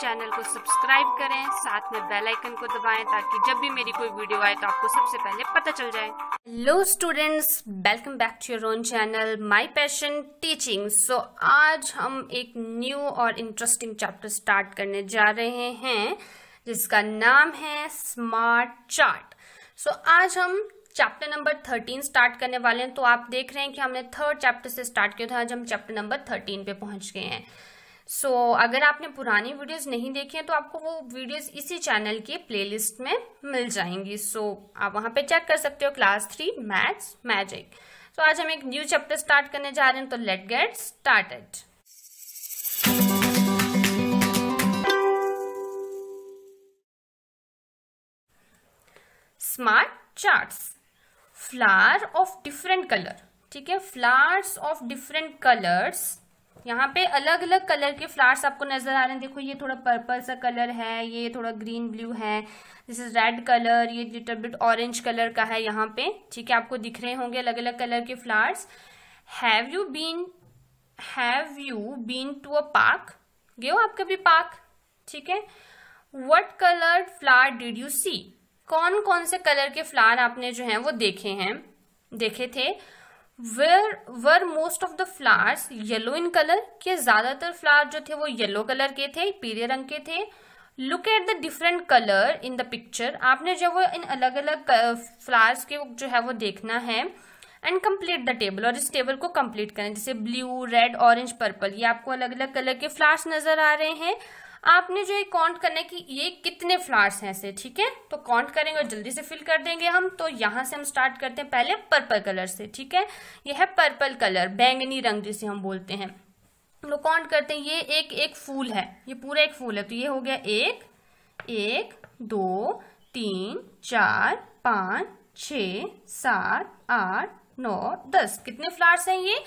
channel को subscribe करें साथ में बेल आइकन को दबाएं ताकि जब भी मेरी कोई वीडियो आए तो आपको सबसे पहले पता चल जाए hello students welcome back to your own channel my passion teaching so आज हम एक न्यू और इंटरेस्टिंग चैप्टर स्टार्ट करने जा रहे हैं जिसका नाम है स्मार्ट चार्ट सो आज हम चैप्टर नंबर थर्टीन स्टार्ट करने वाले हैं तो आप देख रहे हैं कि हमने थर्ड चैप्टर से स्टार्ट किया था आज हम चैप्टर नंबर थर्टीन पे पहुंच गए हैं सो so, अगर आपने पुरानी वीडियोस नहीं देखी हैं तो आपको वो वीडियोस इसी चैनल के प्लेलिस्ट में मिल जाएंगी सो so, आप वहां पे चेक कर सकते हो class three maths magic so आज हम एक न्यू चैप्टर स्टार्ट करने जा रहे हैं तो let get started smart charts flower of different colour ठीक है फ्लावर्स ऑफ डिफरेंट कलर्स यहाँ पे अलग अलग कलर के फ्लावर्स आपको नजर आ रहे हैं देखो ये थोड़ा पर्पल सा कलर है ये थोड़ा ग्रीन ब्लू है दिस इज रेड कलर ये लिटल बिट ऑरेंज कलर का है यहाँ पे ठीक है आपको दिख रहे होंगे अलग अलग कलर के flowers have you been have you been to a park गे हो आप कभी पार्क ठीक है what colour flower did you see कौन कौन से कलर के फ्लावर आपने जो है वो देखे हैं देखे थे where were most of the flowers yellow in colour के ज्यादातर फ्लावर जो थे वो येलो कलर के थे पीले रंग के थे look at the different colour in the picture आपने जो वो इन अलग अलग फ्लावर्स के जो है वो देखना है एंड कम्प्लीट द टेबल और इस टेबल को कम्प्लीट करें जैसे ब्लू रेड ऑरेंज पर्पल ये आपको अलग अलग कलर के फ्लावर्स नजर आ रहे हैं आपने जो ये काउंट करना है कि ये कितने फ्लावर्स हैं ऐसे ठीक है तो काउंट करेंगे और जल्दी से फिल कर देंगे हम तो यहाँ से हम स्टार्ट करते हैं पहले पर्पल कलर से ठीक है ये है पर्पल कलर बैंगनी रंग जिसे हम बोलते हैं हम लोग काउंट करते हैं ये एक एक फूल है ये पूरा एक फूल है तो ये हो गया एक एक दो तीन चार पाँच छ सात आठ नौ दस कितने फ्लावर्स हैं ये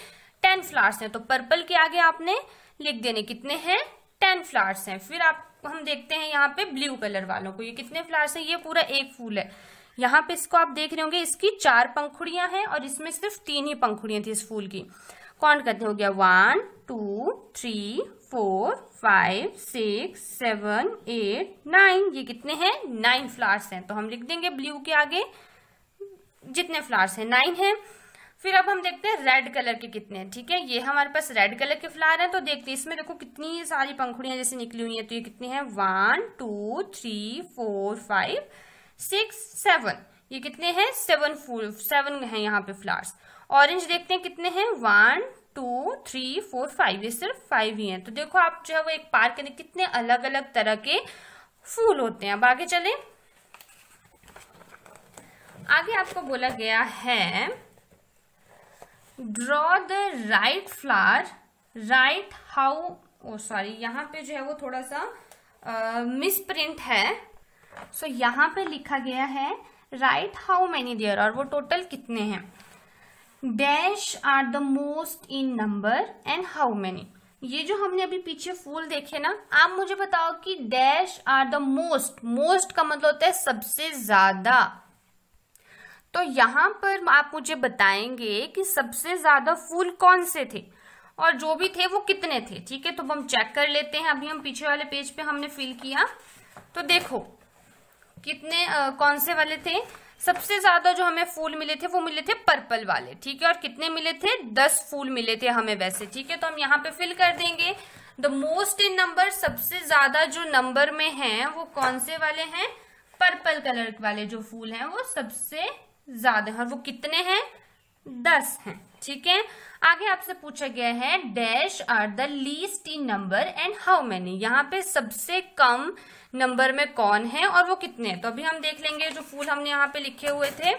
टेन फ्लावर्स हैं तो पर्पल के आगे आपने लिख देने कितने हैं टेन फ्लावर्स हैं फिर आप हम देखते हैं यहाँ पे ब्लू कलर वालों को ये कितने फ्लावर्स हैं ये पूरा एक फूल है यहाँ पे इसको आप देख रहे होंगे इसकी चार पंखुड़ियां हैं और इसमें सिर्फ तीन ही पंखुड़ियां थी इस फूल की कौन कहते हो गया one two three four five six seven eight nine ये कितने हैं नाइन फ्लावर्स हैं तो हम लिख देंगे ब्लू के आगे जितने फ्लावर्स हैं नाइन हैं फिर अब हम देखते हैं रेड कलर के कितने हैं ठीक है ये हमारे पास रेड कलर के फ्लावर हैं तो देखते हैं इसमें देखो कितनी सारी पंखुड़ियां जैसे निकली हुई हैं तो ये कितने हैं one two three four five six seven ये कितने हैं सेवन फूल सेवन है यहाँ पे फ्लावर्स ऑरेंज देखते हैं कितने हैं one two three four five ये सिर्फ फाइव ही हैं तो देखो आप जो है वो एक पार्क के कितने अलग अलग तरह के फूल होते हैं अब आगे चले आगे आपको बोला गया है draw the right flower right how oh sorry यहाँ पे जो है वो थोड़ा सा मिस uh, प्रिंट है सो so, यहाँ पे लिखा गया है राइट हाउ मैनी देयर और वो टोटल कितने हैं dash are the most in number and how many ये जो हमने अभी पीछे फूल देखे ना आप मुझे बताओ कि dash are the most most का मतलब होता है सबसे ज्यादा तो यहाँ पर आप मुझे बताएंगे कि सबसे ज्यादा फूल कौन से थे और जो भी थे वो कितने थे ठीक है तो हम चेक कर लेते हैं अभी हम पीछे वाले पेज पे हमने फिल किया तो देखो कितने आ, कौन से वाले थे सबसे ज्यादा जो हमें फूल मिले थे वो मिले थे पर्पल वाले ठीक है और कितने मिले थे दस फूल मिले थे हमें वैसे ठीक है तो हम यहाँ पे फिल कर देंगे द मोस्ट इन नंबर सबसे ज्यादा जो नंबर में है वो कौन से वाले हैं पर्पल कलर वाले जो फूल हैं वो सबसे ज्यादा है और वो कितने हैं दस हैं ठीक है आगे आपसे पूछा गया है dash are the least in number and how many यहाँ पे सबसे कम नंबर में कौन है और वो कितने हैं तो अभी हम देख लेंगे जो फूल हमने यहाँ पे लिखे हुए थे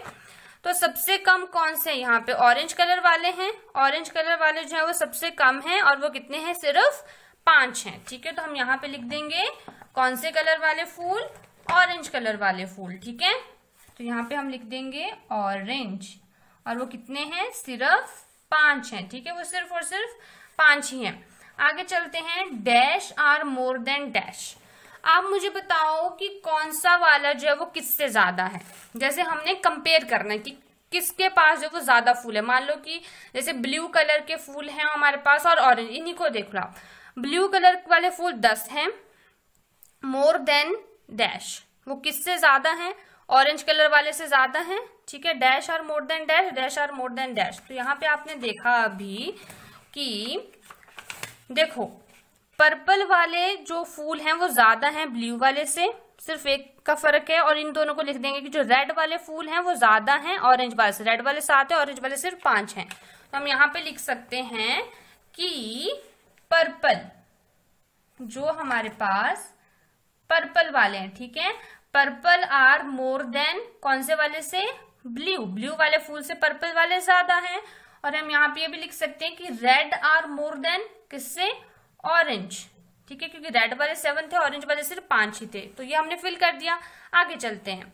तो सबसे कम कौन से यहाँ पे ऑरेंज कलर वाले हैं ऑरेंज कलर वाले जो है वो सबसे कम हैं और वो कितने हैं सिर्फ पांच हैं ठीक है तो हम यहाँ पे लिख देंगे कौन से कलर वाले फूल ऑरेंज कलर वाले फूल ठीक है तो यहाँ पे हम लिख देंगे ऑरेंज और वो कितने हैं सिर्फ पांच हैं ठीक है वो सिर्फ और सिर्फ पांच ही हैं आगे चलते हैं dash are more than dash आप मुझे बताओ कि कौन सा वाला जो है वो किससे ज्यादा है जैसे हमने कंपेयर करना है कि किसके पास जो वो ज्यादा फूल है मान लो कि जैसे ब्लू कलर के फूल हैं हमारे पास और ऑरेंज इन्हीं को देख लो आप ब्लू कलर वाले फूल दस हैं मोर देन डैश वो किससे ज्यादा हैं ऑरेंज कलर वाले से ज्यादा हैं ठीक है dash are more than dash dash are more than dash तो यहाँ पे आपने देखा अभी कि देखो पर्पल वाले जो फूल हैं वो ज्यादा हैं ब्लू वाले से सिर्फ एक का फर्क है और इन दोनों को लिख देंगे कि जो रेड वाले फूल हैं वो ज्यादा हैं ऑरेंज वाले से रेड वाले सात है ऑरेंज वाले सिर्फ पांच हैं तो हम यहाँ पे लिख सकते हैं कि पर्पल जो हमारे पास पर्पल वाले हैं ठीक है पर्पल आर मोर देन कौन से वाले से ब्लू ब्लू वाले फूल से पर्पल वाले ज्यादा हैं और हम यहाँ पे ये भी लिख सकते हैं कि रेड आर मोर देन किससे ऑरेंज ठीक है क्योंकि रेड वाले सेवन थे ऑरेंज वाले सिर्फ पांच ही थे तो ये हमने फिल कर दिया आगे चलते हैं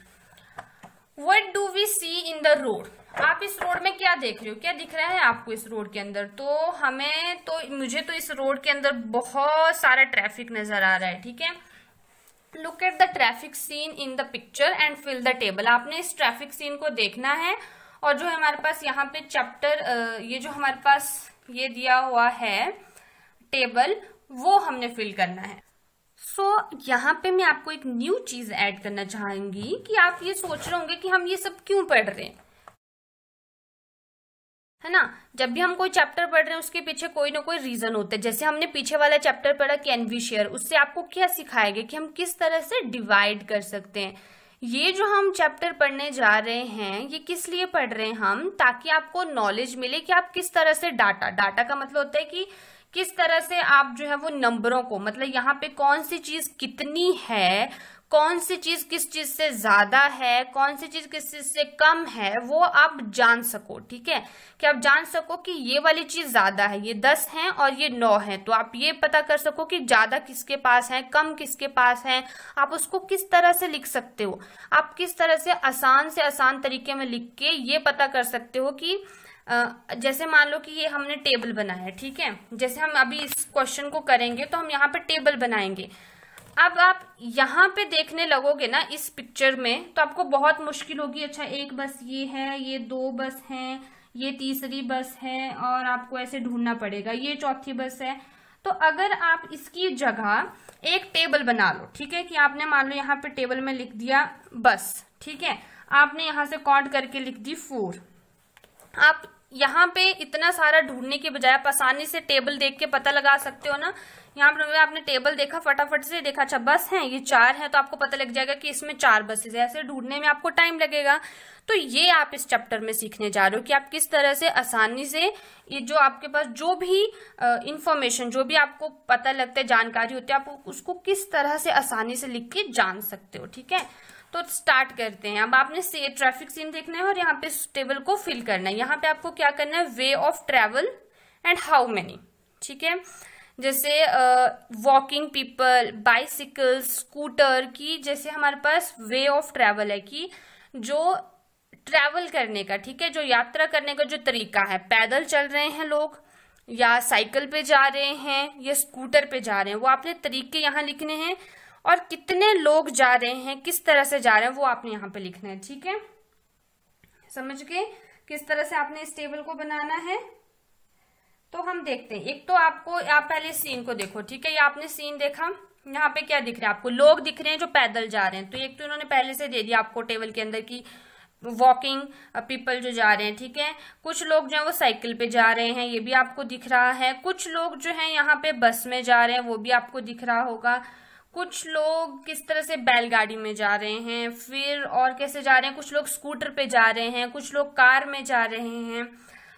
what do we see in the road आप इस रोड में क्या देख रहे हो क्या दिख रहा है आपको इस रोड के अंदर तो हमें तो मुझे तो इस रोड के अंदर बहुत सारा ट्रैफिक नजर आ रहा है ठीक है look at the traffic scene in the picture and fill the table आपने इस ट्रैफिक सीन को देखना है और जो हमारे पास यहाँ पे चैप्टर ये जो हमारे पास ये दिया हुआ है टेबल वो हमने फिल करना है सो so, यहाँ पे मैं आपको एक न्यू चीज ऐड करना चाहूंगी कि आप ये सोच रहे होंगे कि हम ये सब क्यों पढ़ रहे हैं है ना जब भी हम कोई चैप्टर पढ़ रहे हैं उसके पीछे कोई ना कोई रीजन होता है जैसे हमने पीछे वाला चैप्टर पढ़ा कैन वी शेयर उससे आपको क्या सिखाया गया कि हम किस तरह से डिवाइड कर सकते हैं ये जो हम चैप्टर पढ़ने जा रहे हैं ये किस लिए पढ़ रहे हैं हम ताकि आपको नॉलेज मिले कि आप किस तरह से डाटा डाटा का मतलब होता है कि किस तरह से आप जो है वो नंबरों को मतलब यहाँ पे कौन सी चीज कितनी है कौन सी चीज किस चीज से ज्यादा है कौन सी चीज किस चीज से कम है वो आप जान सको ठीक है कि आप जान सको कि ये वाली चीज ज्यादा है ये दस है और ये नौ है तो आप ये पता कर सको कि ज्यादा किसके पास है कम किसके पास है आप उसको किस तरह से लिख सकते हो आप किस तरह से आसान से आसान तरीके में लिख के ये पता कर सकते हो कि जैसे मान लो कि ये हमने टेबल बनाया है ठीक है जैसे हम अभी इस क्वेश्चन को करेंगे तो हम यहाँ पे टेबल बनाएंगे अब आप यहाँ पे देखने लगोगे ना इस पिक्चर में तो आपको बहुत मुश्किल होगी अच्छा एक बस ये है ये दो बस है ये तीसरी बस है और आपको ऐसे ढूंढना पड़ेगा ये चौथी बस है तो अगर आप इसकी जगह एक टेबल बना लो ठीक है कि आपने मान लो यहाँ पे टेबल में लिख दिया बस ठीक है आपने यहां से कॉट करके लिख दी फोर आप यहाँ पे इतना सारा ढूंढने के बजाय आप आसानी से टेबल देख के पता लगा सकते हो ना यहाँ पर आपने टेबल देखा फटाफट से देखा अच्छा बस है ये चार है तो आपको पता लग जाएगा कि इसमें चार बसेज है ऐसे ढूंढने में आपको टाइम लगेगा तो ये आप इस चैप्टर में सीखने जा रहे हो कि आप किस तरह से आसानी से ये जो आपके पास जो भी इंफॉर्मेशन जो भी आपको पता लगता है जानकारी होती है आप उसको किस तरह से आसानी से लिख के जान सकते हो ठीक है तो स्टार्ट करते हैं अब आपने से ट्रैफिक सीन देखना है और यहाँ पे टेबल को फिल करना है यहाँ पे आपको क्या करना है way of travel and how many ठीक है जैसे वॉकिंग पीपल बाइसिकल स्कूटर की जैसे हमारे पास वे ऑफ ट्रैवल है कि जो ट्रैवल करने का ठीक है जो यात्रा करने का जो तरीका है पैदल चल रहे हैं लोग या साइकिल पे जा रहे हैं या स्कूटर पे जा रहे हैं वो आपने तरीके यहाँ लिखने हैं और कितने लोग जा रहे हैं किस तरह से जा रहे हैं वो आपने यहाँ पे लिखना है ठीक है समझ के किस तरह से आपने इस टेबल को बनाना है तो हम देखते हैं एक तो आपको आप पहले सीन को देखो ठीक है ये आपने सीन देखा यहाँ पे क्या दिख रहा है आपको लोग दिख रहे हैं जो पैदल जा रहे हैं तो एक तो इन्होंने पहले से दे दिया आपको टेबल के अंदर की वॉकिंग पीपल जो जा रहे हैं ठीक है कुछ लोग जो है वो साइकिल पे जा रहे हैं ये भी आपको दिख रहा है कुछ लोग जो है यहाँ पे बस में जा रहे हैं वो भी आपको दिख रहा होगा कुछ लोग किस तरह से बैलगाड़ी में जा रहे हैं फिर और कैसे जा रहे हैं कुछ लोग स्कूटर पे जा रहे हैं कुछ लोग कार में जा रहे हैं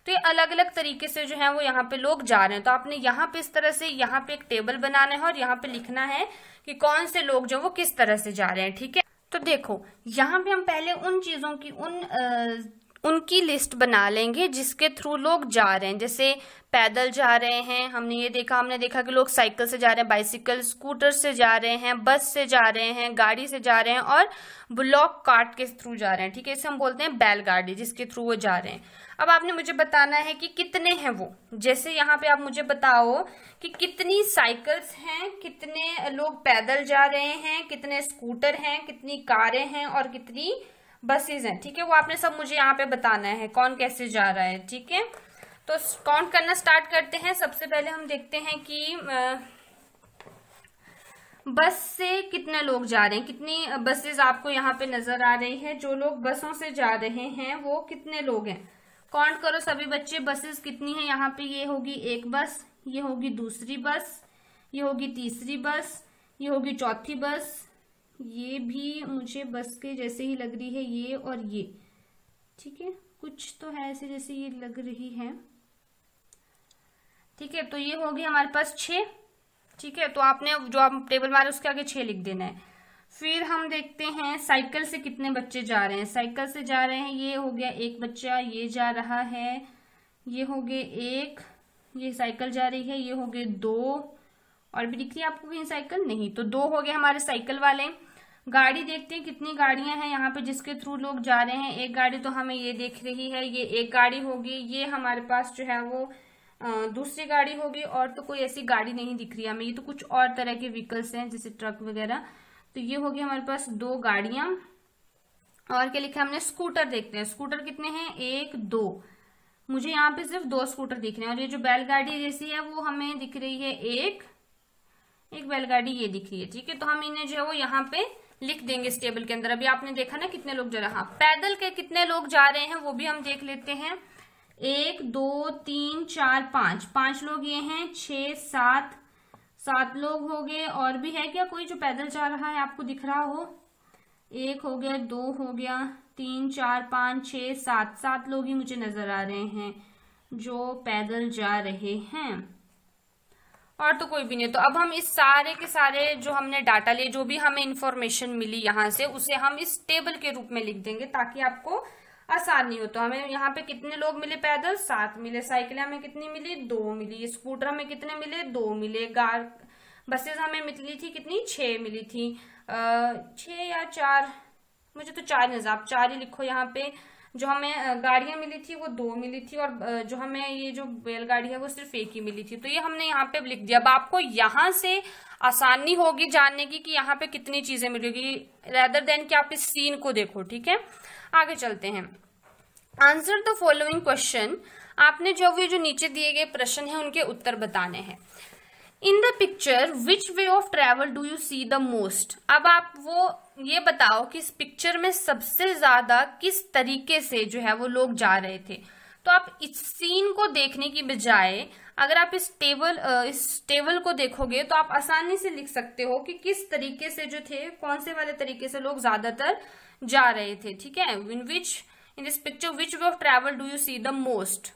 तो ये अलग अलग तरीके से जो है वो यहाँ पे लोग जा रहे हैं तो आपने यहाँ पे इस तरह से यहाँ पे एक टेबल बनाना है और यहाँ पे लिखना है कि कौन से लोग जो वो किस तरह से जा रहे हैं ठीक है तो देखो यहाँ पे हम पहले उन चीजों की उन उनकी लिस्ट बना लेंगे जिसके थ्रू लोग जा रहे हैं जैसे पैदल जा रहे हैं हमने ये देखा हमने देखा कि लोग साइकिल से जा रहे हैं बाइसिकल स्कूटर से जा रहे हैं बस से जा रहे हैं गाड़ी से जा रहे हैं और ब्लॉक कार्ट के थ्रू जा रहे हैं ठीक है इसे हम बोलते हैं बैलगाड़ी जिसके थ्रू वो जा रहे हैं अब आपने मुझे बताना है कि कितने हैं वो जैसे यहाँ पे आप मुझे बताओ कि कितनी साइकिल्स हैं कितने लोग पैदल जा रहे हैं कितने स्कूटर हैं कितनी कारें हैं और कितनी बसेज हैं ठीक है वो आपने सब मुझे यहाँ पे बताना है कौन कैसे जा रहा है ठीक है तो काउंट करना स्टार्ट करते हैं सबसे पहले हम देखते हैं कि बस से कितने लोग जा रहे हैं कितनी बसेज आपको यहाँ पे नजर आ रही है जो लोग बसों से जा रहे हैं वो कितने लोग हैं काउंट करो सभी बच्चे बसेस कितनी है यहाँ पे ये होगी एक बस ये होगी दूसरी बस ये होगी तीसरी बस ये होगी चौथी बस ये भी मुझे बस के जैसे ही लग रही है ये और ये ठीक है कुछ तो है ऐसे जैसे ये लग रही है ठीक है तो ये होगी हमारे पास छ ठीक है तो आपने जो आप टेबल मारे उसके आगे छह लिख देना है फिर हम देखते हैं साइकिल से कितने बच्चे जा रहे हैं साइकिल से जा रहे हैं ये हो गया एक बच्चा ये जा रहा है ये हो गए एक ये साइकिल जा रही है ये हो गए दो और भी दिख रही है आपको कहीं साइकिल नहीं तो दो हो गए हमारे साइकिल वाले गाड़ी देखते हैं कितनी गाड़ियां हैं यहाँ पे जिसके थ्रू लोग जा रहे हैं एक गाड़ी तो हमें ये देख रही है ये एक गाड़ी होगी ये हमारे पास जो है वो दूसरी गाड़ी होगी और तो कोई ऐसी गाड़ी नहीं दिख रही हमें ये तो कुछ और तरह के व्हीकल्स हैं जैसे ट्रक वगैरह तो ये होगी हमारे पास दो गाड़ियां और क्या लिखा हमने स्कूटर देखते हैं स्कूटर कितने हैं एक दो मुझे यहाँ पे सिर्फ दो स्कूटर दिख रहे हैं और ये जो बैलगाड़ी जैसी है वो हमें दिख रही है एक एक बैलगाड़ी ये दिख रही है ठीक है तो हम इन्हें जो है वो यहाँ पे लिख देंगे इस टेबल के अंदर अभी आपने देखा ना कितने लोग जा रहे हैं हाँ पैदल के कितने लोग जा रहे हैं वो भी हम देख लेते हैं एक दो तीन चार पांच पांच लोग ये हैं छह सात सात लोग हो गए और भी है क्या कोई जो पैदल जा रहा है आपको दिख रहा हो एक हो गया दो हो गया तीन चार पांच छ सात सात लोग ही मुझे नजर आ रहे हैं जो पैदल जा रहे हैं और तो कोई भी नहीं तो अब हम इस सारे के सारे जो हमने डाटा लिए जो भी हमें इन्फॉर्मेशन मिली यहाँ से उसे हम इस टेबल के रूप में लिख देंगे ताकि आपको आसानी हो तो हमें यहाँ पे कितने लोग मिले पैदल सात मिले साइकिलें हमें कितनी मिली दो मिली स्कूटर हमें कितने मिले दो मिले गार बसेस हमें मिली थी कितनी छ मिली थी छ या चार मुझे तो चार नजर आप चार ही लिखो यहाँ पे जो हमें गाड़ियां मिली थी वो दो मिली थी और जो हमें ये जो बैलगाड़ी है वो सिर्फ एक ही मिली थी तो ये हमने यहाँ पे लिख दिया अब आपको यहां से आसानी होगी जानने की कि यहाँ पे कितनी चीजें मिलेगी रेदर देन कि आप इस सीन को देखो ठीक है आगे चलते हैं आंसर द फॉलोइंग क्वेश्चन आपने जो भी जो नीचे दिए गए प्रश्न है उनके उत्तर बताने हैं in the picture which way of travel do you see the most अब आप वो ये बताओ कि इस पिक्चर में सबसे ज्यादा किस तरीके से जो है वो लोग जा रहे थे तो आप इस सीन को देखने की बजाय अगर आप इस टेबल इस टेबल को देखोगे तो आप आसानी से लिख सकते हो कि किस तरीके से जो थे कौन से वाले तरीके से लोग ज्यादातर जा रहे थे ठीक है in which in this picture which way of travel do you see the most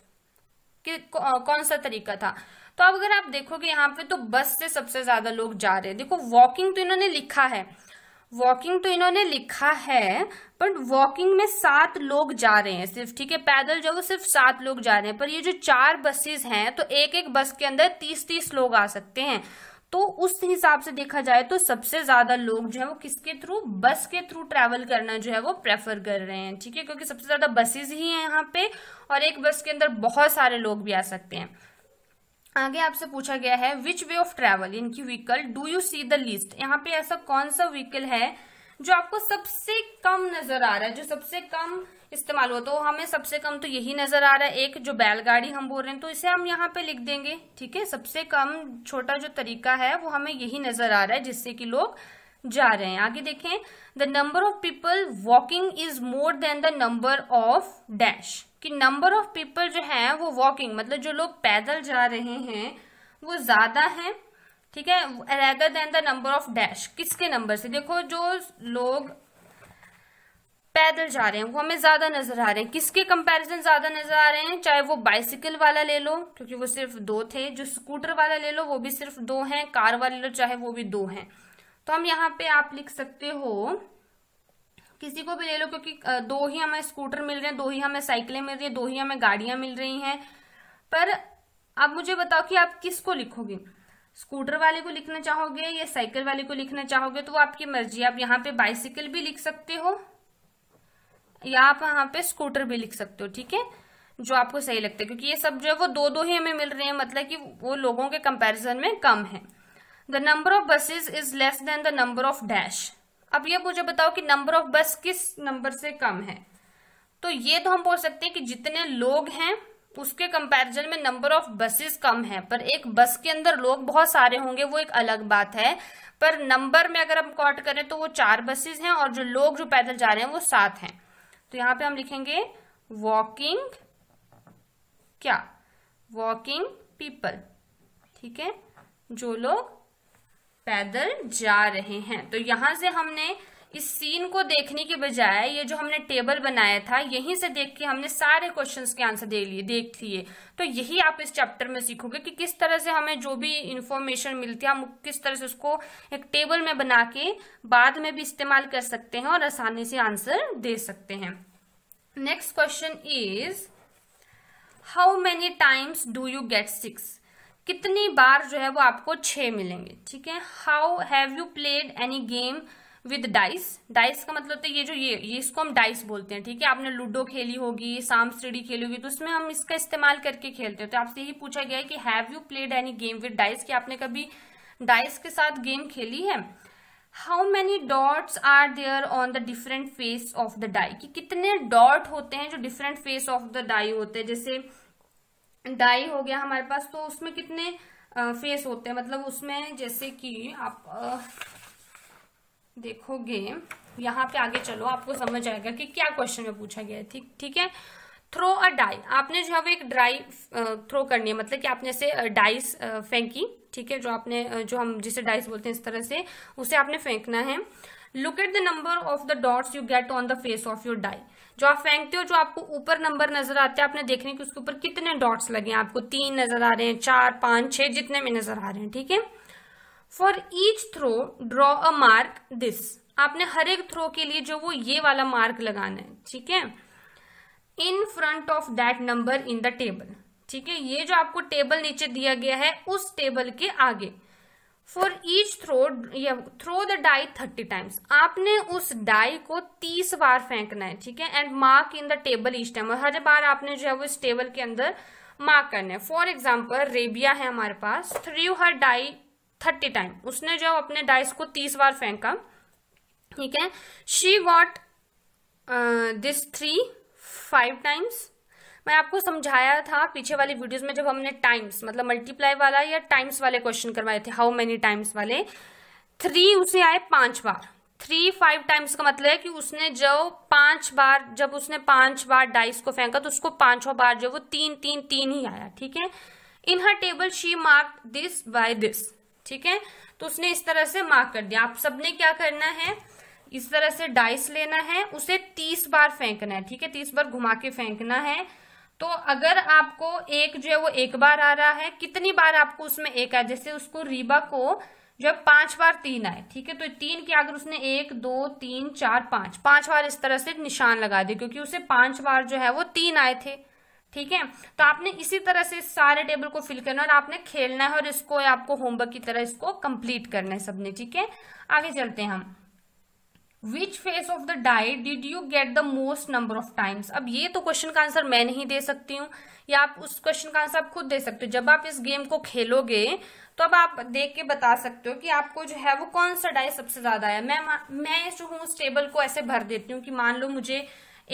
कि कौन सा तरीका था तो अब अगर आप देखोगे यहाँ पे तो बस से सबसे ज्यादा लोग जा रहे हैं देखो वॉकिंग तो इन्होंने लिखा है वॉकिंग तो इन्होंने लिखा है बट वॉकिंग में सात लोग जा रहे हैं सिर्फ ठीक है पैदल जो वो सिर्फ सात लोग जा रहे हैं पर ये जो चार बसेस हैं तो एक एक बस के अंदर तीस तीस लोग आ सकते हैं तो उस हिसाब से देखा जाए तो सबसे ज्यादा लोग जो है वो किसके थ्रू बस के थ्रू ट्रैवल करना जो है वो प्रेफर कर रहे हैं ठीक है क्योंकि सबसे ज्यादा बसेस ही हैं यहाँ पे और एक बस के अंदर बहुत सारे लोग भी आ सकते हैं आगे आपसे पूछा गया है विच वे ऑफ ट्रेवल इनकी vehicle do you see the list यहाँ पे ऐसा कौन सा व्हीकल है जो आपको सबसे कम नजर आ रहा है जो सबसे कम इस्तेमाल हो तो हमें सबसे कम तो यही नजर आ रहा है एक जो बैलगाड़ी हम बोल रहे हैं तो इसे हम यहाँ पे लिख देंगे ठीक है सबसे कम छोटा जो तरीका है वो हमें यही नजर आ रहा है जिससे कि लोग जा रहे हैं आगे देखें the number of people walking is more than the number of dash कि नंबर ऑफ पीपल जो है वो वॉकिंग मतलब जो लोग पैदल जा रहे हैं वो ज़्यादा है ठीक है rather than the number of dash किसके नंबर से देखो जो लोग पैदल जा रहे हैं वो हमें ज़्यादा नज़र आ रहे हैं किसके कंपैरिजन ज़्यादा नज़र आ रहे हैं चाहे वो बाइसिकल वाला ले लो क्योंकि वो सिर्फ दो थे जो स्कूटर वाला ले लो वो भी सिर्फ दो हैं कार वाले लो चाहे वो भी दो हैं तो हम यहाँ पे आप लिख सकते हो किसी को भी ले लो क्योंकि दो ही हमें स्कूटर मिल रहे हैं दो ही हमें साइकिलें मिल रही है दो ही हमें गाड़ियां मिल रही हैं पर आप मुझे बताओ कि आप किसको लिखोगे स्कूटर वाले को लिखना चाहोगे या साइकिल वाले को लिखना चाहोगे तो वो आपकी मर्जी आप यहाँ पे बाइसिकल भी लिख सकते हो या आप यहाँ पे स्कूटर भी लिख सकते हो ठीक है जो आपको सही लगता है क्योंकि ये सब जो है वो दो दो ही हमें मिल रहे हैं मतलब कि वो लोगों के कंपैरिजन में कम है the number of buses is less than the number of dash अब ये मुझे बताओ कि नंबर ऑफ बस किस नंबर से कम है तो ये तो हम बोल सकते हैं कि जितने लोग हैं उसके कंपैरिजन में नंबर ऑफ बसेस कम है पर एक बस के अंदर लोग बहुत सारे होंगे वो एक अलग बात है पर नंबर में अगर हम कॉट करें तो वो चार बसेस हैं और जो लोग जो पैदल जा रहे हैं वो सात हैं तो यहां पे हम लिखेंगे वॉकिंग क्या वॉकिंग पीपल ठीक है जो लोग पैदल जा रहे हैं तो यहां से हमने इस सीन को देखने के बजाय ये जो हमने टेबल बनाया था यहीं से देख के हमने सारे क्वेश्चंस के आंसर दे लिए देख लिए तो यही आप इस चैप्टर में सीखोगे कि किस तरह से हमें जो भी इन्फॉर्मेशन मिलती है हम किस तरह से उसको एक टेबल में बना के बाद में भी इस्तेमाल कर सकते हैं और आसानी से आंसर दे सकते हैं next question is how many times do you get six कितनी बार जो है वो आपको छः मिलेंगे ठीक है how have you played any game with dice dice का मतलब तो ये जो ये ये इसको हम डाइस बोलते हैं ठीक है आपने लूडो खेली होगी साम सीढ़ी खेली होगी तो उसमें हम इसका इस्तेमाल करके खेलते हैं तो आपसे यही पूछा गया है कि have you played any game with dice कि आपने कभी डाइस के साथ गेम खेली है how many dots are there on the different face of the die कि कितने डॉट होते हैं जो different face of the die होते हैं जैसे डाई हो गया हमारे पास तो उसमें कितने फेस होते हैं मतलब उसमें जैसे कि आप देखोगे यहाँ पे आगे चलो आपको समझ आएगा कि क्या क्वेश्चन में पूछा गया है ठीक ठीक है थ्रो अ डाई आपने जो है वो एक ड्राई थ्रो करनी है मतलब कि आपने से डाइस फेंकी ठीक है जो आपने जो हम जिसे डाइस बोलते हैं इस तरह से उसे आपने फेंकना है look at the number of the dots you get on the face of your die जो आप फेंकते हो जो आपको ऊपर नंबर नजर आते हैं आपने देखने की उसके ऊपर कितने डॉट्स लगे हैं आपको तीन नजर आ रहे हैं चार पांच छह जितने में नजर आ रहे हैं ठीक है for each throw draw a mark this आपने हर एक थ्रो के लिए जो वो ये वाला मार्क लगाना है ठीक है in front of that number in the table ठीक है ये जो आपको टेबल नीचे दिया गया है उस टेबल के आगे for each throw throw the die thirty times आपने उस डाई को तीस बार फेंकना है ठीक है and mark in the table each time और हर बार आपने जो है वो इस टेबल के अंदर मार्क करना है फॉर एग्जाम्पल रेबिया है हमारे पास threw her die thirty time उसने जो अपने डाइस को तीस बार फेंका ठीक है she what this three five times मैं आपको समझाया था पीछे वाली वीडियोस में जब हमने टाइम्स मतलब मल्टीप्लाई वाला या टाइम्स वाले क्वेश्चन करवाए थे हाउ मेनी टाइम्स वाले थ्री उसे आए पांच बार थ्री फाइव टाइम्स का मतलब है कि उसने जो पांच बार जब उसने पांच बार डाइस को फेंका तो उसको पांचों बार जो वो तीन तीन तीन ही आया ठीक है in her table she mark this by this ठीक है तो उसने इस तरह से मार्क कर दिया आप सबने क्या करना है इस तरह से डाइस लेना है उसे तीस बार फेंकना है ठीक है तीस बार घुमा के फेंकना है तो अगर आपको एक जो है वो एक बार आ रहा है कितनी बार आपको उसमें एक आए जैसे उसको रीबा को जो है पांच बार तीन आए ठीक है तो तीन की अगर उसने एक दो तीन चार पांच पांच बार इस तरह से निशान लगा दिया क्योंकि उसे पांच बार जो है वो तीन आए थे ठीक है तो आपने इसी तरह से सारे टेबल को फिल करना और आपने खेलना है और इसको आपको होमवर्क की तरह इसको कंप्लीट करना है सबने ठीक है आगे चलते हैं हम which face of the die did you get the most number of times अब ये तो क्वेश्चन का आंसर मैं नहीं दे सकती हूँ या आप उस क्वेश्चन का आंसर आप खुद दे सकते हो जब आप इस गेम को खेलोगे तो अब आप देख के बता सकते हो कि आपको जो है वो कौन सा डाई सबसे ज्यादा आया मैं मैं जो हूँ उस टेबल को ऐसे भर देती हूँ कि मान लो मुझे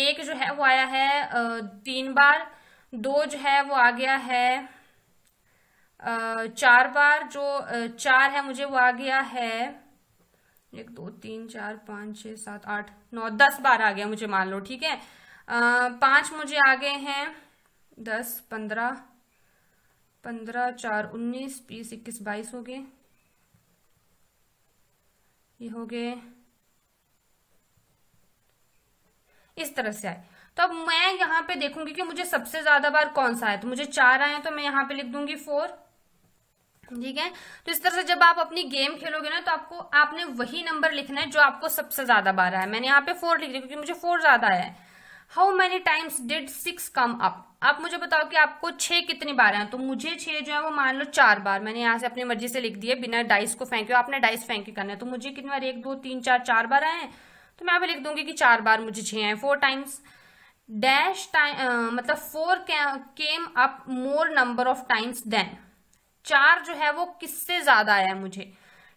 एक जो है वो आया है तीन बार दो जो है वो आ गया है चार बार जो चार है मुझे वो आ गया है एक दो तीन चार पाँच छः सात आठ नौ दस बार आ गया मुझे मान लो ठीक है पाँच मुझे आ गए हैं दस पंद्रह पंद्रह चार उन्नीस बीस इक्कीस बाईस हो गए ये हो गए इस तरह से आए तो अब मैं यहाँ पे देखूंगी कि मुझे सबसे ज्यादा बार कौन सा आया तो मुझे चार आए तो मैं यहाँ पे लिख दूंगी फोर ठीक है तो इस तरह से जब आप अपनी गेम खेलोगे ना तो आपको आपने वही नंबर लिखना है जो आपको सबसे ज्यादा बार आया मैंने यहाँ पे फोर लिख दिया क्योंकि मुझे फोर ज्यादा आया है how many times did six come up आप मुझे बताओ कि आपको छह कितनी बार आए तो मुझे छह जो है वो मान लो चार बार मैंने यहाँ से अपनी मर्जी से लिख दिया बिना डाइस को फेंके आपने डाइस फेंके करना है तो मुझे कितनी बार एक दो तीन चार चार बार आए हैं तो मैं आप लिख दूंगी कि चार बार मुझे छह आए फोर टाइम्स डैश टाइम मतलब four came up more number of times than चार जो है वो किससे ज्यादा आया मुझे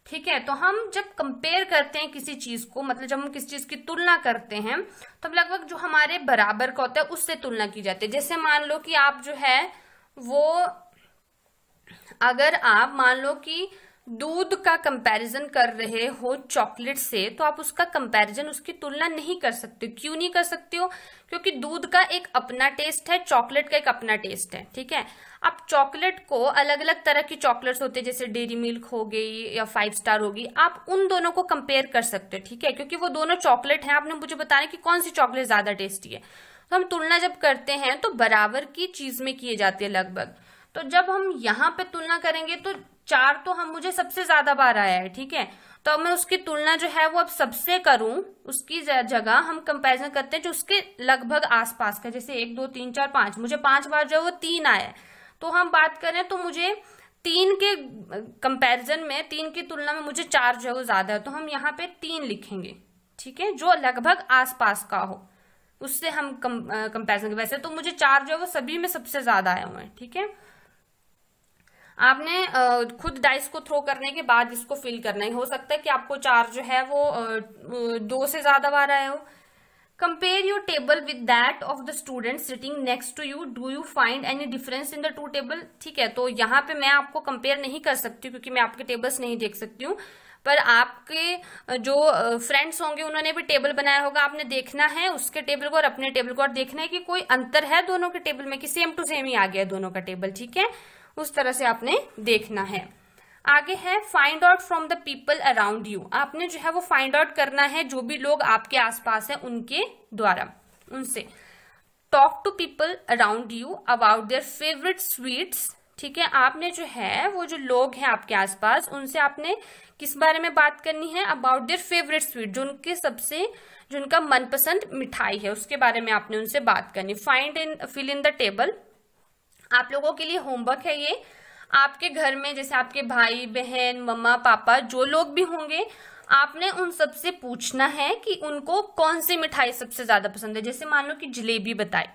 ठीक है तो हम जब कंपेयर करते हैं किसी चीज को मतलब जब हम किसी चीज की तुलना करते हैं तो लगभग जो हमारे बराबर का होता है उससे तुलना की जाती है जैसे मान लो कि आप जो है वो अगर आप मान लो कि दूध का कंपैरिजन कर रहे हो चॉकलेट से तो आप उसका कंपैरिजन उसकी तुलना नहीं कर सकते क्यों नहीं कर सकते हो क्योंकि दूध का एक अपना टेस्ट है चॉकलेट का एक अपना टेस्ट है ठीक है आप चॉकलेट को अलग अलग तरह की चॉकलेट्स होते हैं जैसे डेरी मिल्क हो गई या फाइव स्टार होगी आप उन दोनों को कंपेयर कर सकते हो ठीक है क्योंकि वो दोनों चॉकलेट हैं आपने मुझे बताया कि कौन सी चॉकलेट ज्यादा टेस्टी है तो हम तुलना जब करते हैं तो बराबर की चीज में किए जाते हैं लगभग तो जब हम यहाँ पे तुलना करेंगे तो चार तो हम मुझे सबसे ज्यादा बार आया है ठीक है तो अब मैं उसकी तुलना जो है वो अब सबसे करूं उसकी जगह हम कंपैरिजन करते हैं जो उसके लगभग आसपास का जैसे एक दो तीन चार पांच मुझे पांच बार जो है वो तीन आया है तो हम बात करें तो मुझे तीन के कंपैरिजन में तीन की तुलना में मुझे चार जो है वो ज्यादा है तो हम यहाँ पे तीन लिखेंगे ठीक है जो लगभग आसपास का हो उससे हम कंपेरिजन वैसे तो मुझे चार जो है वो सभी में सबसे ज्यादा आए हुए हैं ठीक है आपने खुद डाइस को थ्रो करने के बाद इसको फिल करना है हो सकता है कि आपको चार जो है वो दो से ज्यादा बार आया हो compare your table with that of the student sitting next to you do you find any difference in the two table ठीक है तो यहां पे मैं आपको कंपेयर नहीं कर सकती क्योंकि मैं आपके टेबल्स नहीं देख सकती हूँ पर आपके जो फ्रेंड्स होंगे उन्होंने भी टेबल बनाया होगा आपने देखना है उसके टेबल को और अपने टेबल को और देखना है कि कोई अंतर है दोनों के टेबल में कि सेम टू सेम ही आ गया दोनों का टेबल ठीक है उस तरह से आपने देखना है आगे है find out from the people around you आपने जो है वो फाइंड आउट करना है जो भी लोग आपके आसपास है उनके द्वारा उनसे talk to people around you about their favourite sweets ठीक है आपने जो है वो जो लोग हैं आपके आसपास उनसे आपने किस बारे में बात करनी है अबाउट देयर फेवरेट स्वीट जो उनके सबसे जो उनका मनपसंद मिठाई है उसके बारे में आपने उनसे बात करनी find in fill in the table आप लोगों के लिए होमवर्क है ये आपके घर में जैसे आपके भाई बहन मम्मा पापा जो लोग भी होंगे आपने उन सबसे पूछना है कि उनको कौन सी मिठाई सबसे ज्यादा पसंद है जैसे मान लो कि जलेबी बताए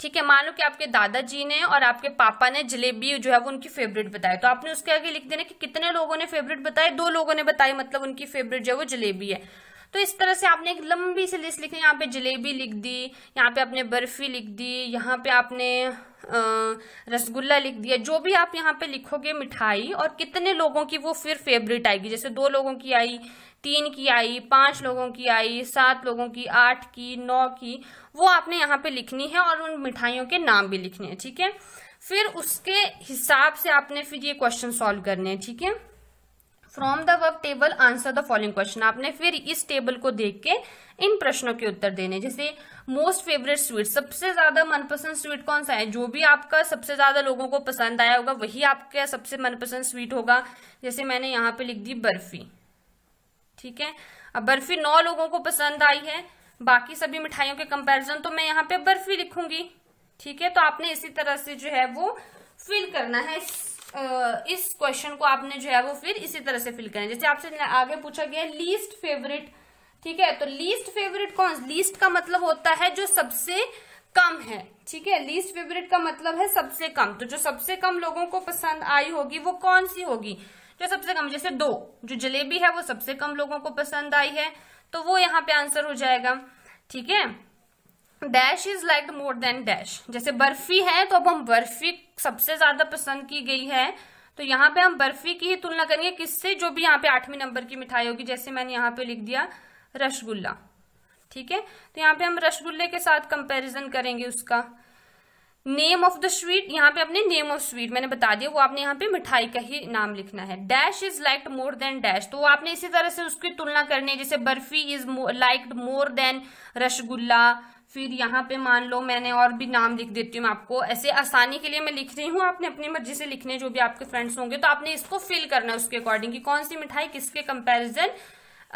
ठीक है मान लो कि आपके दादाजी ने और आपके पापा ने जलेबी जो है वो उनकी फेवरेट बताई तो आपने उसके आगे लिख देना कि कितने लोगों ने फेवरेट बताए दो लोगों ने बताई मतलब उनकी फेवरेट जो है वो जलेबी है तो इस तरह से आपने एक लंबी सी लिस्ट लिखी यहाँ पे जलेबी लिख दी यहाँ पे आपने बर्फी लिख दी यहाँ पे आपने रसगुल्ला लिख दिया जो भी आप यहाँ पे लिखोगे मिठाई और कितने लोगों की वो फिर फेवरेट आएगी जैसे दो लोगों की आई तीन की आई पांच लोगों की आई सात लोगों की आठ की नौ की वो आपने यहाँ पे लिखनी है और उन मिठाइयों के नाम भी लिखने हैं ठीक है फिर उसके हिसाब से आपने फिर ये क्वेश्चन सॉल्व करने हैं ठीक है from the work table answer the following question आपने फिर इस टेबल को देख के इन प्रश्नों के उत्तर देने जैसे मोस्ट फेवरेट स्वीट सबसे ज्यादा मनपसंद स्वीट कौन सा है जो भी आपका सबसे ज्यादा लोगों को पसंद आया होगा वही आपका सबसे मनपसंद स्वीट होगा जैसे मैंने यहाँ पे लिख दी बर्फी ठीक है अब बर्फी नौ लोगों को पसंद आई है बाकी सभी मिठाइयों के कंपेरिजन तो मैं यहाँ पे बर्फी लिखूंगी ठीक है तो आपने इसी तरह से जो है वो फिल करना है इस क्वेश्चन को आपने जो है वो फिर इसी तरह से फिल करना है जैसे आपसे आगे पूछा गया लीस्ट फेवरेट ठीक है तो लीस्ट फेवरेट कौन लीस्ट का मतलब होता है जो सबसे कम है ठीक है लीस्ट फेवरेट का मतलब है सबसे कम तो जो सबसे कम लोगों को पसंद आई होगी वो कौन सी होगी जो सबसे कम जैसे दो जो जलेबी है वो सबसे कम लोगों को पसंद आई है तो वो यहाँ पे आंसर हो जाएगा ठीक है dash is like more than dash जैसे बर्फी है तो अब हम बर्फी सबसे ज्यादा पसंद की गई है तो यहाँ पे हम बर्फी की ही तुलना करेंगे किससे जो भी यहाँ पे आठवीं नंबर की मिठाई होगी जैसे मैंने यहाँ पे लिख दिया रसगुल्ला ठीक है तो यहाँ पे हम रसगुल्ले के साथ कंपैरिजन करेंगे उसका नेम ऑफ द स्वीट यहाँ पे अपने नेम ऑफ स्वीट मैंने बता दिया वो आपने यहाँ पे मिठाई का ही नाम लिखना है dash is liked more than dash तो आपने इसी तरह से उसकी तुलना करनी है जैसे barfi is liked more than rasgulla फिर यहाँ पे मान लो मैंने और भी नाम लिख देती हूँ आपको ऐसे आसानी के लिए मैं लिख रही हूँ आपने अपनी मर्जी से लिखने जो भी आपके फ्रेंड्स होंगे तो आपने इसको फिल करना है उसके अकॉर्डिंग कि कौन सी मिठाई किसके कंपेरिजन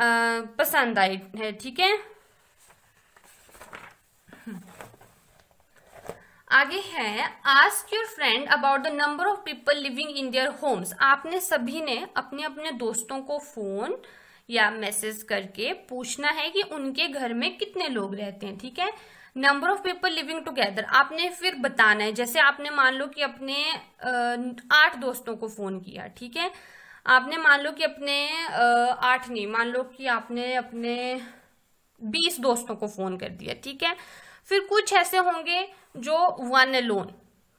पसंद आई है ठीक है आगे है ask your friend about the number of people living in their homes आपने सभी ने अपने अपने दोस्तों को फोन या मैसेज करके पूछना है कि उनके घर में कितने लोग रहते हैं ठीक है number of people living together आपने फिर बताना है जैसे आपने मान लो कि अपने आठ दोस्तों को फोन किया ठीक है आपने मान लो कि अपने आठ नहीं मान लो कि आपने अपने बीस दोस्तों को फोन कर दिया ठीक है फिर कुछ ऐसे होंगे जो वन लोन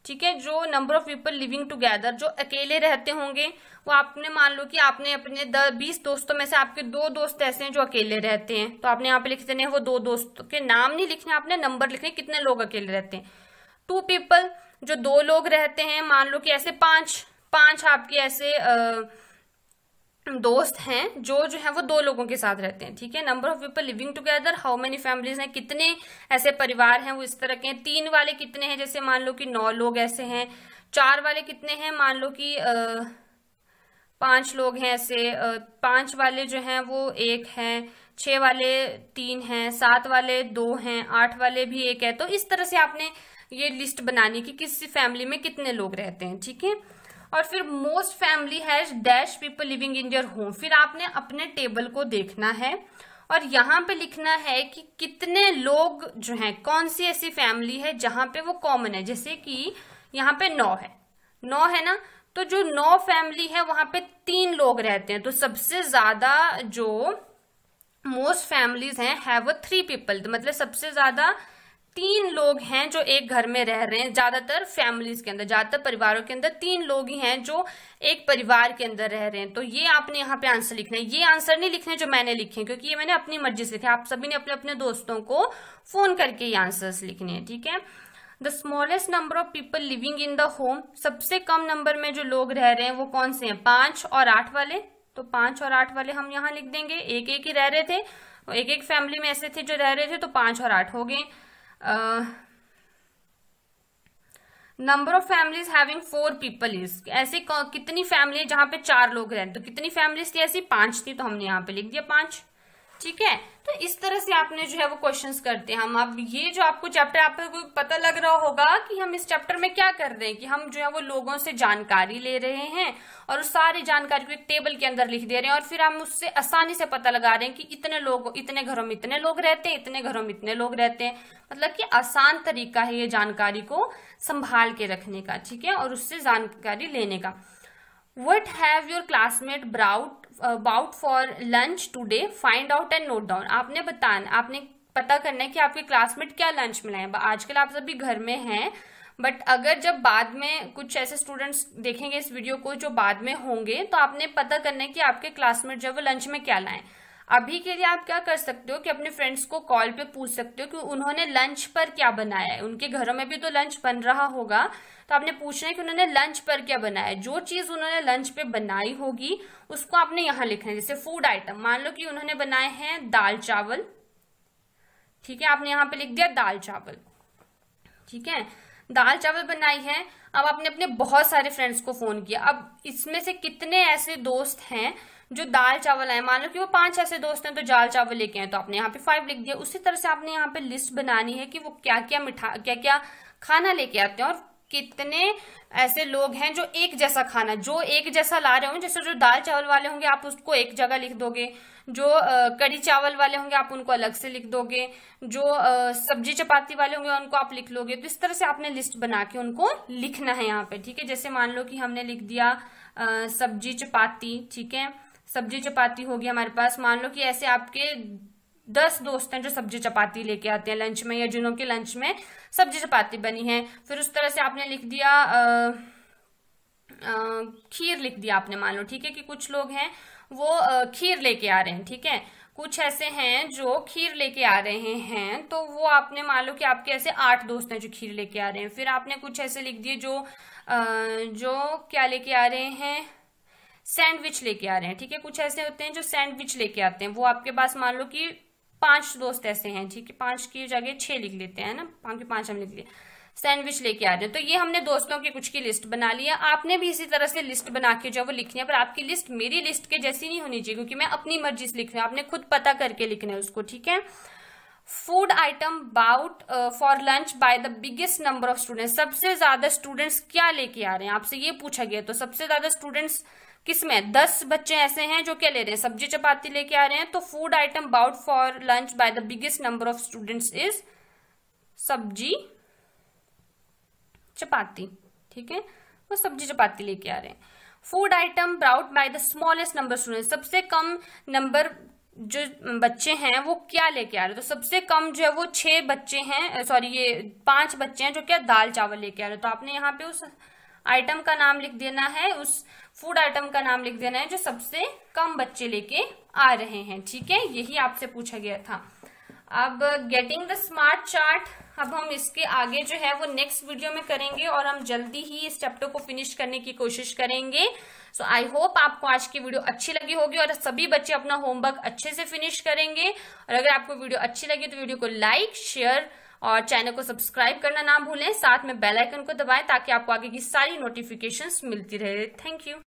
ठीक है जो number of people living together जो अकेले रहते होंगे वो आपने मान लो कि आपने अपने बीस दोस्तों में से आपके दो दोस्त ऐसे हैं जो अकेले रहते हैं तो आपने यहाँ पे लिख देने वो दो दोस्तों तो के नाम नहीं लिखने आपने नंबर लिखने कितने लोग अकेले रहते हैं टू पीपल जो दो लोग रहते हैं मान लो कि ऐसे पांच पांच आपके ऐसे आ, दोस्त हैं जो जो है वो दो लोगों के साथ रहते हैं ठीक है number of people living together how many families हैं कितने ऐसे परिवार हैं वो इस तरह के हैं तीन वाले कितने हैं जैसे मान लो कि नौ लोग ऐसे हैं चार वाले कितने हैं मान लो कि पांच लोग हैं ऐसे पांच वाले जो हैं वो एक हैं छह वाले तीन हैं सात वाले दो हैं आठ वाले भी एक है तो इस तरह से आपने ये लिस्ट बनानी कि किस फैमिली में कितने लोग रहते हैं ठीक है और फिर most family has dash people living in your home फिर आपने अपने टेबल को देखना है और यहाँ पे लिखना है कि कितने लोग जो हैं कौन सी ऐसी फैमिली है जहाँ पे वो कॉमन है जैसे कि यहाँ पे नौ है नौ है ना तो जो नौ फैमिली है वहां पे तीन लोग रहते हैं तो सबसे ज्यादा जो मोस्ट फैमिलीज हैं हैव थ्री पीपल मतलब सबसे ज्यादा तीन लोग हैं जो एक घर में रह रहे हैं ज्यादातर फैमिलीज के अंदर ज्यादातर परिवारों के अंदर तीन लोग ही हैं जो एक परिवार के अंदर रह रहे हैं तो ये आपने यहाँ पे आंसर लिखना है ये आंसर नहीं लिखने जो मैंने लिखे क्योंकि ये मैंने अपनी मर्जी से लिखे आप सभी ने अपने अपने दोस्तों को फोन करके ये आंसर्स लिखने हैं ठीक है the smallest number of people living in the home सबसे कम नंबर में जो लोग रह रहे हैं वो कौन से हैं पांच और आठ वाले तो पांच और आठ वाले हम यहाँ लिख देंगे एक एक ही रह रहे थे एक एक फैमिली में ऐसे थे जो रह रहे थे तो पांच और आठ हो गए number of families having four people is ऐसे कितनी फैमिली है जहां पे चार लोग रहते तो कितनी फैमिलीज थी ऐसी पांच थी तो हमने यहाँ पे लिख दिया पांच ठीक है तो इस तरह से आपने जो है वो क्वेश्चंस करते हैं हम अब ये जो आपको चैप्टर आपको पता लग रहा होगा कि हम इस चैप्टर में क्या कर रहे हैं कि हम जो है वो लोगों से जानकारी ले रहे हैं और उस सारी जानकारी को एक टेबल के अंदर लिख दे रहे हैं और फिर हम उससे आसानी से पता लगा रहे हैं कि इतने लोग इतने घरों में इतने लोग रहते हैं इतने घरों में इतने लोग रहते हैं मतलब कि आसान तरीका है ये जानकारी को संभाल के रखने का ठीक है और उससे जानकारी लेने का what have your classmate brought about uh, for lunch today find out and note down आपने बताना आपने पता करना है कि आपके क्लासमेट क्या लंच में लाए आजकल आप सभी घर में हैं बट अगर जब बाद में कुछ ऐसे स्टूडेंट्स देखेंगे इस वीडियो को जो बाद में होंगे तो आपने पता करना है कि आपके क्लासमेट जब वो लंच में क्या लाएं अभी के लिए आप क्या कर सकते हो कि अपने फ्रेंड्स को कॉल पे पूछ सकते हो कि उन्होंने लंच पर क्या बनाया है उनके घरों में भी तो लंच बन रहा होगा तो आपने पूछना है कि उन्होंने लंच पर क्या बनाया है जो चीज़ उन्होंने लंच पे बनाई होगी उसको आपने यहाँ लिखना है जैसे फूड आइटम मान लो कि उन्होंने बनाए हैं दाल चावल ठीक है आपने यहाँ पे लिख दिया दाल चावल ठीक है दाल चावल बनाई है अब आपने अपने बहुत सारे फ्रेंड्स को फोन किया अब इसमें से कितने ऐसे दोस्त हैं जो दाल चावल है मान लो कि वो पांच ऐसे दोस्त हैं तो दाल चावल लेके आए तो आपने यहाँ पे फाइव लिख दिया उसी तरह से आपने यहाँ पे लिस्ट बनानी है कि वो क्या क्या मिठा क्या क्या खाना लेके आते हैं और कितने ऐसे लोग हैं जो एक जैसा खाना जो एक जैसा ला रहे होंगे जैसे जो दाल चावल वाले होंगे आप उसको एक जगह लिख दोगे जो कड़ी चावल वाले होंगे आप उनको अलग से लिख दोगे जो सब्जी चपाती वाले होंगे उनको आप लिख लोगे तो इस तरह से आपने लिस्ट बना के उनको लिखना है यहाँ पे ठीक है जैसे मान लो कि हमने लिख दिया सब्जी चपाती ठीक है सब्जी चपाती होगी हमारे पास मान लो कि ऐसे आपके दस दोस्त हैं जो सब्जी चपाती लेके आते हैं लंच में या जिनों के लंच में सब्जी चपाती बनी है फिर उस तरह से आपने लिख दिया आ, आ, खीर लिख दिया आपने मान लो ठीक है कि कुछ लोग हैं वो आ, खीर लेके आ रहे हैं ठीक है कुछ ऐसे हैं जो खीर लेके आ रहे हैं तो वो आपने मान लो कि आपके ऐसे आठ दोस्त हैं जो खीर लेके आ रहे हैं फिर आपने कुछ ऐसे लिख दिए जो आ, जो क्या लेके आ रहे हैं सैंडविच लेके आ रहे हैं ठीक है कुछ ऐसे होते हैं जो सैंडविच लेके आते हैं वो आपके पास मान लो कि पांच दोस्त ऐसे हैं ठीक है पांच की जगह छह लिख लेते हैं ना पांच पांच हम लिख लिए सैंडविच लेके आ रहे हैं तो ये हमने दोस्तों की कुछ की लिस्ट बना लिया आपने भी इसी तरह से लिस्ट बना के जो वो लिखनी है पर आपकी लिस्ट मेरी लिस्ट के जैसी नहीं होनी चाहिए क्योंकि मैं अपनी मर्जी से लिख रही हूँ आपने खुद पता करके लिखना है उसको ठीक है food item bought for lunch by the biggest number of students सबसे ज्यादा स्टूडेंट्स क्या लेके आ रहे हैं आपसे ये पूछा गया तो सबसे ज्यादा स्टूडेंट्स किसमें दस बच्चे ऐसे हैं जो क्या ले रहे हैं सब्जी चपाती लेके आ रहे हैं तो food item bought for lunch by the biggest number of students is sabzi chapati ठीक है वो सब्जी चपाती लेके आ रहे हैं food item brought by the smallest number student सबसे कम नंबर जो बच्चे हैं वो क्या लेके आ रहे हैं तो सबसे कम जो है वो छह बच्चे हैं सॉरी ये पांच बच्चे हैं जो क्या दाल चावल लेके आ रहे हैं तो आपने यहाँ पे उस आइटम का नाम लिख देना है उस फूड आइटम का नाम लिख देना है जो सबसे कम बच्चे लेके आ रहे हैं ठीक है यही आपसे पूछा गया था अब गेटिंग द स्मार्ट चार्ट अब हम इसके आगे जो है वो नेक्स्ट वीडियो में करेंगे और हम जल्दी ही इस चैप्टर को फिनिश करने की कोशिश करेंगे सो आई होप आपको आज की वीडियो अच्छी लगी होगी और सभी बच्चे अपना होमवर्क अच्छे से फिनिश करेंगे और अगर आपको वीडियो अच्छी लगी तो वीडियो को लाइक शेयर और चैनल को सब्सक्राइब करना ना भूलें साथ में बेलाइकन को दबाएं ताकि आपको आगे की सारी नोटिफिकेशन मिलती रहे थैंक यू